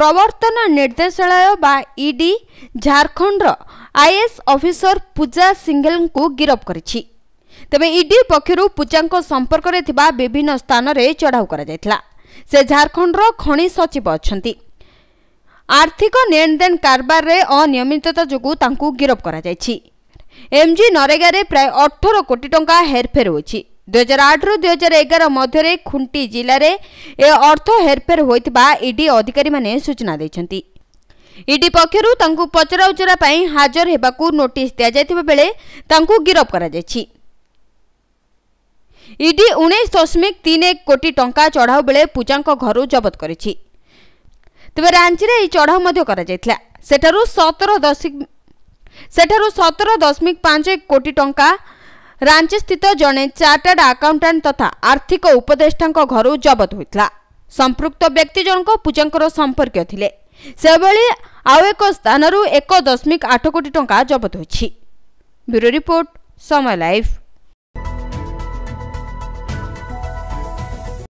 ପ୍ରବର୍ତ୍ତନ ନିର୍ଦ୍ଦେଶାଳୟ ବା ଇଡି ଝାଡ଼ଖଣ୍ଡର ଆଇଏଏସ୍ ଅଫିସର ପୂଜା ସିଙ୍ଗଲଙ୍କୁ ଗିରଫ କରିଛି ତେବେ ଇଡି ପକ୍ଷରୁ ପୂଜାଙ୍କ ସମ୍ପର୍କରେ ଥିବା ବିଭିନ୍ନ ସ୍ଥାନରେ ଚଢ଼ାଉ କରାଯାଇଥିଲା ସେ ଝାଡ଼ଖଣ୍ଡର ଖଣି ସଚିବ ଅଛନ୍ତି ଆର୍ଥିକ ନେଣଦେଣ କାରବାରରେ ଅନିୟମିତତା ଯୋଗୁଁ ତାଙ୍କୁ ଗିରଫ କରାଯାଇଛି ଏମ୍ଜି ନରେଗାରେ ପ୍ରାୟ ଅଠର କୋଟି ଟଙ୍କା ହେରଫେର ହୋଇଛି ଦୁଇହଜାର ଆଠରୁ ଦୁଇହଜାର ଏଗାର ମଧ୍ୟରେ ଖୁଣ୍ଟି ଜିଲ୍ଲାରେ ଏ ଅର୍ଥ ହେରଫେର ହୋଇଥିବା ଇଡି ଅଧିକାରୀମାନେ ସୂଚନା ଦେଇଛନ୍ତି ଇଡି ପକ୍ଷରୁ ତାଙ୍କୁ ପଚରାଉଚରା ପାଇଁ ହାଜର ହେବାକୁ ନୋଟିସ୍ ଦିଆଯାଇଥିବା ବେଳେ ତାଙ୍କୁ ଗିରଫ କରାଯାଇଛି ଇଡି ଉଣେଇଶ ଦଶମିକ ତିନି ଏକ କୋଟି ଟଙ୍କା ଚଢ଼ାଉ ବେଳେ ପୂଜାଙ୍କ ଘରୁ ଜବତ କରିଛି ତେବେ ରାଞ୍ଚିରେ ଏହି ଚଢ଼ାଉ ମଧ୍ୟ କରାଯାଇଥିଲା ସେଠାରୁ ସତର ଦଶମିକ ସେଠାରୁ ସତର ଦଶମିକ ପାଞ୍ଚ ଏକ କୋଟି ଟଙ୍କା ରାଞ୍ଚିସ୍ଥିତ ଜଣେ ଚାର୍ଟାର୍ଡ ଆକାଉଣ୍ଟାଣ୍ଟ ତଥା ଆର୍ଥିକ ଉପଦେଷ୍ଟାଙ୍କ ଘରୁ ଜବତ ହୋଇଥିଲା ସମ୍ପୃକ୍ତ ବ୍ୟକ୍ତି ଜଣଙ୍କ ପୂଜାଙ୍କର ସମ୍ପର୍କୀୟ ଥିଲେ ସେଭଳି ଆଉ ଏକ ସ୍ଥାନରୁ ଏକ ଦଶମିକ ଆଠ କୋଟି ଟଙ୍କା ଜବତ ହୋଇଛି ବ୍ୟୁରୋ ରିପୋର୍ଟ ସମୟ ଲାଇଭ